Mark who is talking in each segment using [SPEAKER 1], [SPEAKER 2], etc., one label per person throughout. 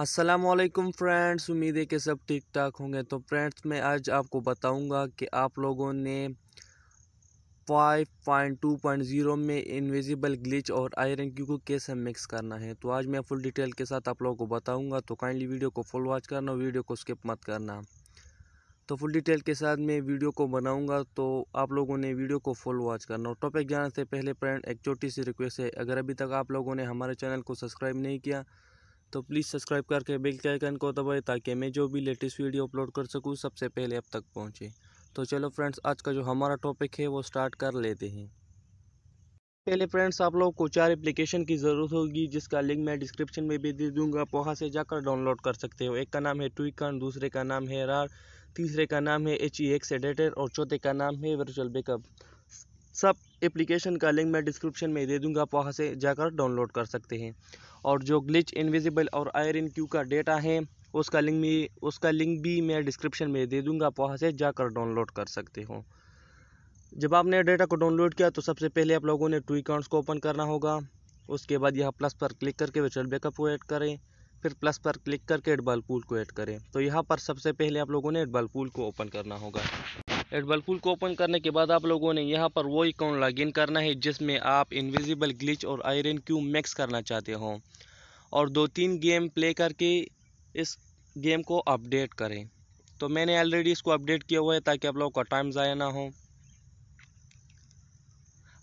[SPEAKER 1] Aslam friends उम्मीद है कि सब ठीक ठाक होंगे तो फ्रेंड्स मैं आज आपको बताऊंगा कि आप लोगों ने 5.2.0 में इनविजिबल ग्लिच और आयरन क्यू को कैसे मिक्स करना है तो आज मैं फुल डिटेल के साथ आप लोगों को बताऊंगा तो काइंडली वीडियो को फुल वॉच करना वीडियो को स्किप मत करना तो फुल डिटेल के साथ मैं वीडियो को बनाऊंगा तो आप लोगों ने वीडियो को फुल वॉच करना और टॉपिक जाने से पहले फ्रेंड एक छोटी सी रिक्वेस्ट है अगर अभी तक आप लोगों ने हमारे चैनल को सब्सक्राइब नहीं किया तो प्लीज़ सब्सक्राइब करके बेल के आइकन को दबाएं ताकि मैं जो भी लेटेस्ट वीडियो अपलोड कर सकूँ सबसे पहले अब तक पहुंचे तो चलो फ्रेंड्स आज का जो हमारा टॉपिक है वो स्टार्ट कर लेते हैं पहले फ्रेंड्स आप लोग को चार एप्लीकेशन की ज़रूरत होगी जिसका लिंक मैं डिस्क्रिप्शन में भी दे दूँगा आप वहाँ से जाकर डाउनलोड कर सकते हो एक का नाम है ट्विकन दूसरे का नाम है रार तीसरे का नाम है एच ई एक्स एडिटर और चौथे का नाम है वर्चुअल बैकअप सब एप्लीकेशन का लिंक मैं डिस्क्रिप्शन में दे दूंगा आप वहाँ से जाकर डाउनलोड कर सकते हैं और जो ग्लिच इनविजिबल और आयर इन क्यू का डेटा है उसका लिंक भी उसका लिंक भी मैं डिस्क्रिप्शन में दे दूंगा आप वहाँ से जाकर डाउनलोड कर सकते हो जब आपने डेटा को डाउनलोड किया तो सबसे पहले आप लोगों ने टू अकाउंट्स को ओपन करना होगा उसके बाद यहाँ प्लस पर क्लिक करके वर्चुअल बैकअप को ऐड करें फिर प्लस पर क्लिक करके एडबल पूल को ऐड करें तो यहाँ पर सबसे पहले आप लोगों ने एडबल पूल को ओपन करना होगा एडबलपूल को ओपन करने के बाद आप लोगों ने यहाँ पर वो अकाउंट इन करना है जिसमें आप इनविजिबल ग्लिच और आयरन क्यू मैक्स करना चाहते हो और दो तीन गेम प्ले करके इस गेम को अपडेट करें तो मैंने ऑलरेडी इसको अपडेट किया हुआ है ताकि आप लोगों का टाइम ज़ाया ना हो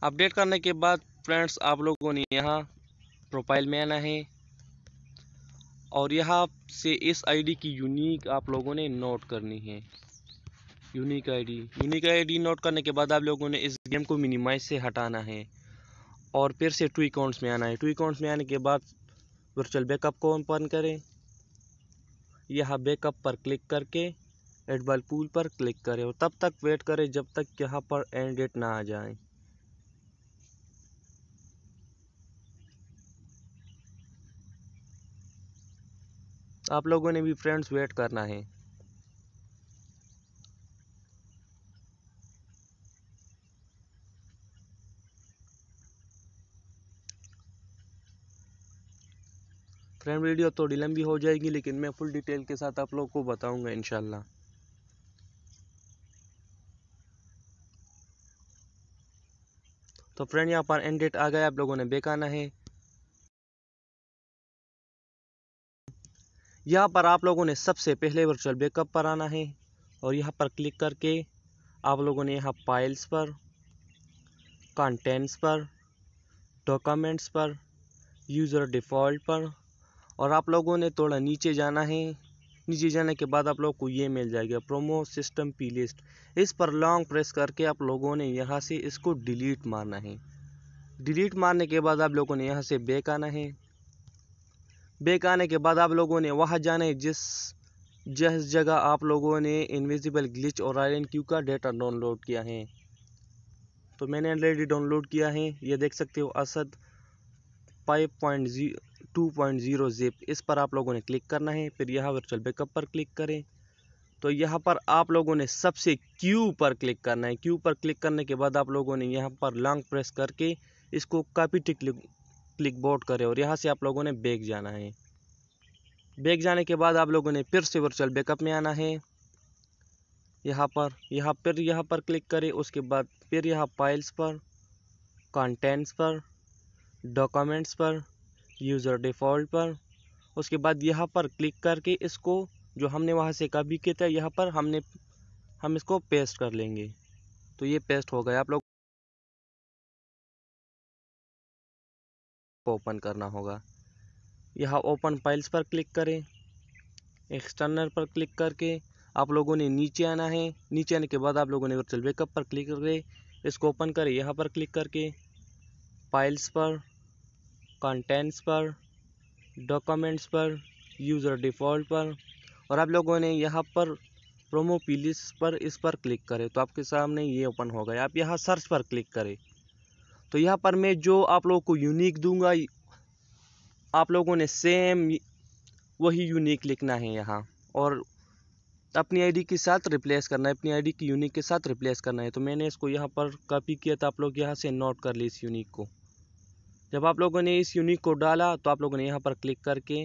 [SPEAKER 1] अपडेट करने के बाद फ्रेंड्स आप लोगों ने यहाँ प्रोफाइल में आना है और यहाँ से इस आईडी की यूनिक आप लोगों ने नोट करनी है unique ID unique ID note करने के बाद आप लोगों ने इस गेम को मिनिमाइज से हटाना है और फिर से टू अकाउंट्स में आना है टू अकाउंट्स में आने के बाद वर्चुअल बैकअप को ओपन करें यहाँ बैकअप पर क्लिक करके एडबल पूल पर क्लिक करें और तब तक वेट करें जब तक यहाँ पर एंड डेट ना आ जाए आप लोगों ने भी फ्रेंड्स वेट करना है फ्रेंड वीडियो थोड़ी लंबी हो जाएगी लेकिन मैं फुल डिटेल के साथ आप लोग को बताऊंगा इनशाला तो फ्रेंड यहाँ पर एंड डेट आ गया आप लोगों ने बेकाना है यहाँ पर आप लोगों ने सबसे पहले वर्चुअल बैकअप पर आना है और यहाँ पर क्लिक करके आप लोगों ने यहाँ फाइल्स पर कंटेंट्स पर डॉक्यूमेंट्स पर यूज़र डिफ़ॉल्ट पर और आप लोगों ने थोड़ा नीचे जाना है नीचे जाने के बाद आप लोग को ये मिल जाएगा प्रोमो सिस्टम पी लिस्ट इस पर लॉन्ग प्रेस करके आप लोगों ने यहाँ से इसको डिलीट मारना है डिलीट मारने के बाद आप लोगों ने यहाँ से बैक आना है बैक आने के बाद आप लोगों ने वहाँ जाना है जिस जिस जगह आप लोगों ने इनविजिबल ग्लिच और आर क्यू का डेटा डाउनलोड किया है तो मैंने ऑलरेडी डाउनलोड किया है ये देख सकते हो असद फाइव पॉइंट जी 2.0 ज़िप इस पर आप लोगों ने क्लिक करना है फिर यहाँ वर्चुअल बैकअप पर क्लिक करें तो यहाँ पर आप लोगों ने सबसे क्यू पर क्लिक करना है क्यू पर क्लिक करने के बाद आप लोगों ने यहाँ पर लॉन्ग प्रेस करके इसको कापी टिक क्लिक बोर्ड करें और यहाँ से आप लोगों ने बैग जाना है बैग जाने के बाद आप लोगों ने फिर से वर्चुअल बैकअप में आना है यहाँ पर यहाँ पर यहाँ पर क्लिक करें उसके बाद फिर यहाँ फाइल्स पर कंटेंट्स पर डॉक्यूमेंट्स पर यूज़र डिफ़ॉल्ट पर उसके बाद यहाँ पर क्लिक करके इसको जो हमने वहाँ से कभी किया था यहाँ पर हमने हम इसको पेस्ट कर लेंगे तो ये पेस्ट हो गया आप लोग ओपन करना होगा यहाँ ओपन फाइल्स पर क्लिक करें एक्सटर्नल पर क्लिक करके आप लोगों ने नीचे आना है नीचे आने के बाद आप लोगों ने वर्चुअल बैकअप पर क्लिक करके इसको ओपन करें यहाँ पर क्लिक करके फाइल्स पर कंटेंट्स पर डॉक्यूमेंट्स पर यूज़र डिफ़ॉल्ट पर और आप लोगों ने यहाँ पर प्रोमो पीलिस पर इस पर क्लिक करें तो आपके सामने ये ओपन हो गया आप यहाँ सर्च पर क्लिक करें तो यहाँ पर मैं जो आप लोगों को यूनिक दूंगा आप लोगों ने सेम वही यूनिक लिखना है यहाँ और अपनी आईडी के साथ रिप्लेस करना है अपनी आईडी की यूनिक के साथ रिप्लेस करना है तो मैंने इसको यहाँ पर कॉपी किया था तो आप लोग यहाँ से नोट कर ली इस यूनिक को जब आप लोगों ने इस यूनिक कोड डाला तो आप लोगों ने यहाँ पर क्लिक करके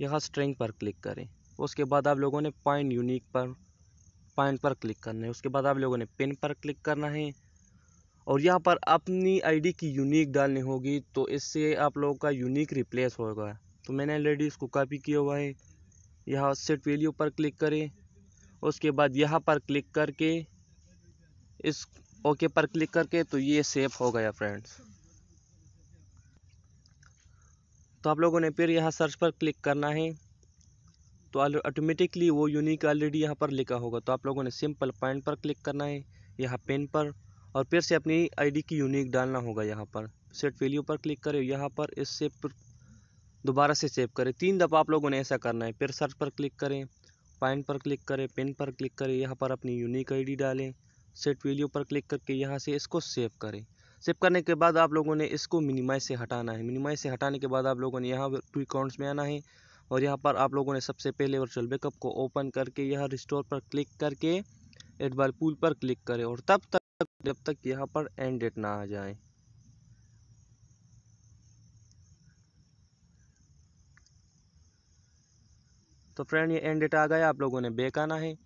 [SPEAKER 1] यहाँ स्ट्रिंग पर क्लिक करें उसके बाद आप लोगों ने पॉइंट यूनिक पर पॉइंट पर क्लिक करना है उसके बाद आप लोगों ने पिन पर क्लिक करना है और यहाँ पर अपनी आईडी की यूनिक डालनी होगी तो इससे आप लोगों का यूनिक रिप्लेस होगा तो मैंने ऑलरेडी इसको कॉपी किया हुआ है यहाँ सेट वैल्यू पर क्लिक करें उसके बाद यहाँ पर क्लिक करके इस ओके पर क्लिक करके तो ये सेफ हो गया फ्रेंड्स तो आप लोगों ने फिर यहाँ सर्च पर क्लिक करना है तो ऑटोमेटिकली वो यूनिक ऑलरेडी यहाँ पर लिखा होगा तो आप लोगों ने सिंपल पॉइंट पर क्लिक करना है यहाँ पेन पर और फिर से अपनी आईडी की यूनिक डालना होगा यहाँ पर सेट वैल्यू पर क्लिक करें यहाँ पर इस सेव पर दोबारा से सेव करें तीन दफ़ा आप लोगों ने ऐसा करना है फिर सर्च पर क्लिक करें पॉइंट पर क्लिक करें पेन पर क्लिक करें यहाँ पर अपनी यूनिक आई डालें सेट वैल्यू पर क्लिक करके यहाँ से इसको सेव करें सेव करने के बाद आप लोगों ने इसको मिनिमाइज से हटाना है मिनिमाइज से हटाने के बाद आप लोगों ने यहाँ टू अकाउंट्स में आना है और यहाँ पर आप लोगों ने सबसे पहले वर्चुअल बैकअप को ओपन करके यहाँ रिस्टोर पर क्लिक करके एडबल पूल पर क्लिक करें और तब तक जब तक यहाँ पर एंड डेट ना आ जाए तो फ्रेंड ये एंड डेट आ गया आप लोगों ने बेक आना है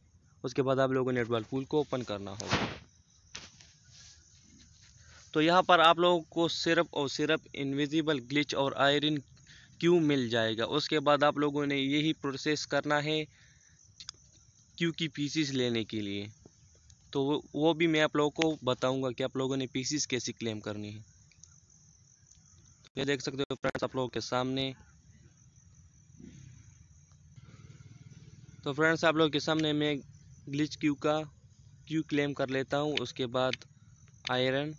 [SPEAKER 1] उसके बाद आप लोगों ने एडबाल पूल को ओपन करना होगा तो यहाँ पर आप लोगों को सिर्फ और सिर्फ इनविजिबल ग्लिच और आयरन क्यू मिल जाएगा उसके बाद आप लोगों ने यही प्रोसेस करना है क्यू की पीसीस लेने के लिए तो वो भी मैं आप लोगों को बताऊंगा कि आप लोगों ने पीसीस कैसी क्लेम करनी है ये देख सकते हो फ्रेंड्स आप लोगों के सामने तो फ्रेंड्स आप लोगों के सामने मैं ग्लिच क्यू का क्यू क्लेम कर लेता हूँ उसके बाद आयरन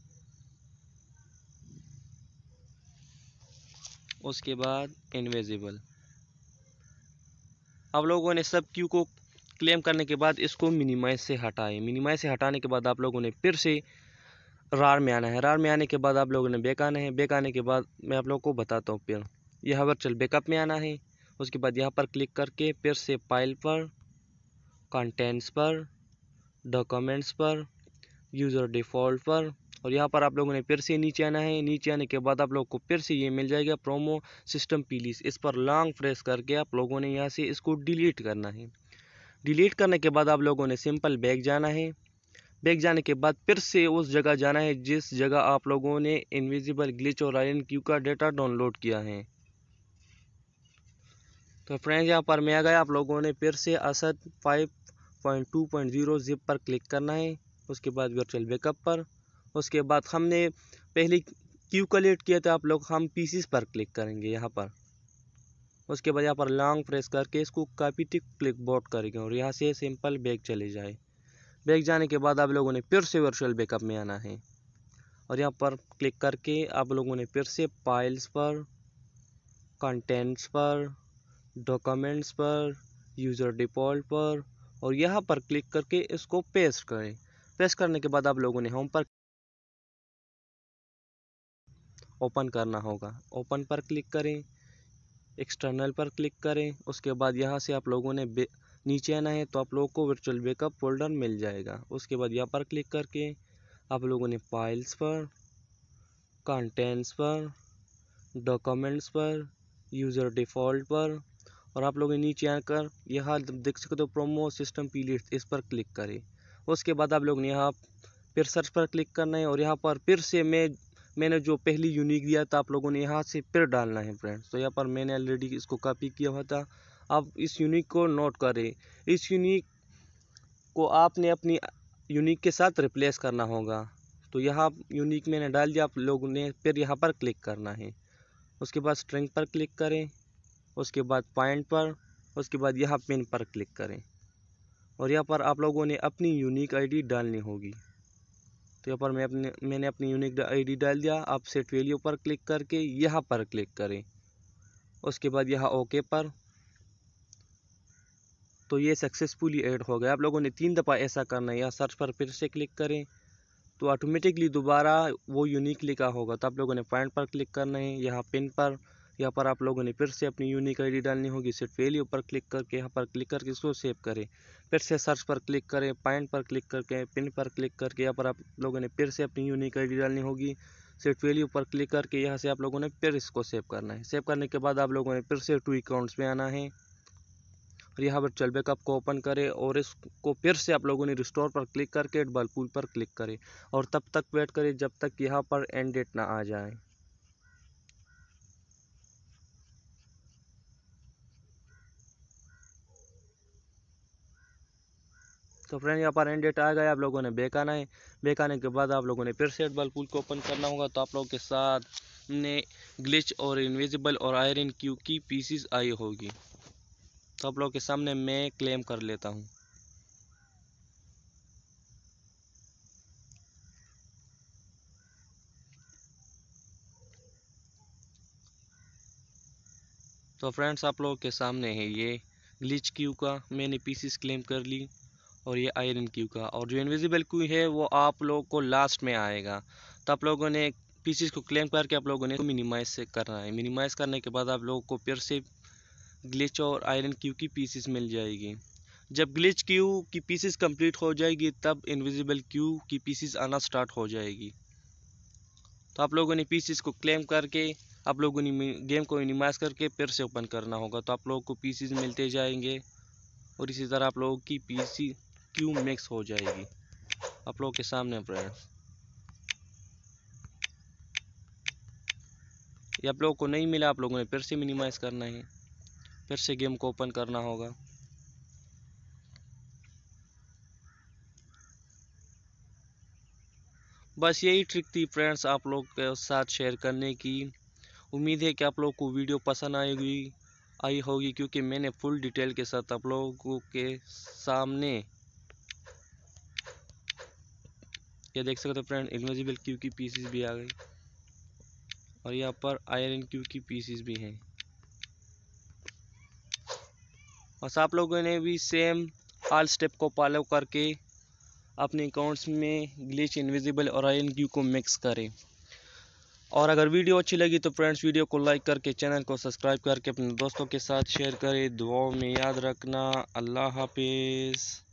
[SPEAKER 1] उसके बाद इनविजिबल अब लोगों ने सब क्यू को क्लेम करने के बाद इसको मिनिमाइज से हटाएं मिनिमाइज से हटाने के बाद आप लोगों ने फिर से रार में आना है रार में आने के बाद आप लोगों ने बेक आना है बेक आने के बाद मैं आप लोगों को बताता हूँ फिर यह वर्चुअल बेकअप में आना है उसके बाद यहाँ पर क्लिक करके फिर से फाइल पर कंटेंट्स पर डॉक्यूमेंट्स पर यूज़र डिफ़ॉल्ट पर और यहाँ पर आप लोगों ने फिर से नीचे आना है नीचे आने के बाद आप लोग को फिर से ये मिल जाएगा प्रोमो सिस्टम पीलीस इस पर लॉन्ग प्रेस करके आप लोगों ने यहाँ से इसको डिलीट करना है डिलीट करने के बाद आप लोगों ने सिंपल बैग जाना है बैग जाने के बाद फिर से उस जगह जाना है जिस जगह आप लोगों ने इनविजिबल ग्लिच और आयन क्यू का डाटा डाउनलोड किया है तो फ्रेंड्स यहाँ पर मैं आ गया आप लोगों ने फिर से असद 5.2.0 जिप पर क्लिक करना है उसके बाद वर्चुअल बैकअप पर उसके बाद हमने पहले क्यू कलेक्ट किया था तो आप लोग हम पीसीस पर क्लिक करेंगे यहाँ पर उसके बाद यहाँ पर लॉन्ग प्रेस करके इसको कापी टिक क्लिक बोर्ड करेंगे और यहाँ से सिंपल बैग चले जाए बैग जाने के बाद आप लोगों ने फिर से वर्चुअल बैकअप में आना है और यहाँ पर क्लिक करके आप लोगों ने फिर से फाइल्स पर कंटेंट्स पर डॉक्यूमेंट्स पर यूज़र डिफ़ॉल्ट पर और यहाँ पर क्लिक करके इसको पेस्ट करें पेस्ट करने के बाद आप लोगों ने होम पर ओपन करना होगा ओपन पर क्लिक करें एक्सटर्नल पर क्लिक करें उसके बाद यहाँ से आप लोगों ने नीचे आना है तो आप लोगों को वर्चुअल बैकअप फोल्डर मिल जाएगा उसके बाद यहाँ पर क्लिक करके आप लोगों ने फाइल्स पर कंटेंट्स पर डॉक्यूमेंट्स पर यूज़र डिफ़ॉल्ट पर और आप लोग नीचे आकर यहाँ देख सकते हो प्रोमो सिस्टम पी इस पर क्लिक करें उसके बाद आप लोग ने यहाँ फिर सर्च पर क्लिक करना है और यहाँ पर फिर से मैं मैंने जो पहली यूनिक दिया था आप लोगों ने यहाँ से फिर डालना है फ्रेंड्स तो यहाँ पर मैंने ऑलरेडी इसको कॉपी किया हुआ था आप इस यूनिक को नोट करें इस यूनिक को आपने अपनी यूनिक के साथ रिप्लेस करना होगा तो यहाँ यूनिक मैंने डाल दिया आप लोगों ने फिर यहाँ पर क्लिक करना है उसके बाद स्ट्रिंग पर क्लिक करें उसके बाद पॉइंट पर उसके बाद यहाँ पिन पर क्लिक करें और यहाँ पर आप लोगों ने अपनी यूनिक आईडी डालनी होगी तो यहाँ पर मैं अपने मैंने अपनी यूनिक आईडी डाल दिया आप सेट वैल्यू पर क्लिक करके यहाँ पर क्लिक करें उसके बाद यहाँ ओके पर तो ये सक्सेसफुली ऐड हो गया आप लोगों ने तीन दफ़ा ऐसा करना है या सर्च पर फिर से क्लिक करें तो ऑटोमेटिकली दोबारा वो यूनिक लिखा होगा तो आप लोगों ने पॉइंट पर क्लिक करना है यहाँ पिन पर यहाँ पर आप लोगों ने फिर से अपनी यूनिक आईडी डालनी होगी सिर्फ वैल्यू पर क्लिक करके यहाँ पर क्लिक करके इसको सेव करें फिर से सर्च पर क्लिक करें पॉइंट पर क्लिक करके पिन पर क्लिक करके यहाँ पर आप लोगों ने फिर से अपनी यूनिक आई डालनी होगी सेट वेल्यू पर क्लिक करके यहाँ से आप लोगों ने फिर इसको सेव करना है सेव करने के बाद आप लोगों ने फिर से टू अकाउंट्स में आना है और यहाँ पर चल बैकअप को ओपन करें और इसको फिर से आप लोगों ने रिस्टोर पर क्लिक करके बलपूल पर क्लिक करें और तब तक वेट करें जब तक यहाँ पर एंड डेट ना आ जाए तो फ्रेंड यहाँ पर एंड डेट आ गया आप लोगों ने बेक आना है बेक आने के बाद आप लोगों ने फिर से एडबल पुल को ओपन करना होगा तो आप लोगों के साथ ने ग्लिच और इनविजिबल और आयरन क्यू की पीसीस आई होगी तो आप लोगों के सामने मैं क्लेम कर लेता हूँ तो फ्रेंड्स आप लोगों के सामने है ये ग्लिच क्यू का मैंने पीसीस क्लेम कर ली और ये आयरन क्यू का और जो इनविजिबल क्यू है वो आप लोग को लास्ट में आएगा तो आप लोगों ने पीसीस को क्लेम करके आप लोगों ने मिनिमाइज करना है मिनिमाइज करने के बाद आप लोगों को फिर से ग्लिच और आयरन क्यू की पीसीस मिल जाएगी जब ग्लिच क्यू की पीसीस कंप्लीट हो जाएगी तब इनविजिबल क्यू की पीसीस आना स्टार्ट हो जाएगी तो आप लोगों ने पीसीस को क्लेम करके आप लोगों ने गेम को मिनिमाइज करके फिर से ओपन करना होगा तो आप लोगों को पीसीस मिलते जाएंगे और इसी तरह आप लोगों की पीसी क्यू मिक्स हो जाएगी आप लोगों के सामने फ्रेंड्स ये आप लोगों को नहीं मिला आप लोगों ने फिर से मिनिमाइज़ करना है फिर से गेम को ओपन करना होगा बस यही ट्रिक थी फ्रेंड्स आप लोग के साथ शेयर करने की उम्मीद है कि आप लोग को वीडियो पसंद आएगी आई होगी क्योंकि मैंने फुल डिटेल के साथ आप लोगों के सामने ये देख सकते हो फ्रेंड इन्विजिबल क्यू की पीसीज भी आ गई और यहाँ पर आयरन क्यू की पीसीज भी हैं बस आप लोगों ने भी सेम आल स्टेप को फॉलो करके अपने अकाउंट्स में ग्लिच इनविजिबल और आयरन क्यू को मिक्स करें और अगर वीडियो अच्छी लगी तो फ्रेंड्स वीडियो को लाइक करके चैनल को सब्सक्राइब करके अपने दोस्तों के साथ शेयर करें दुआओं में याद रखना अल्लाह हाफिज़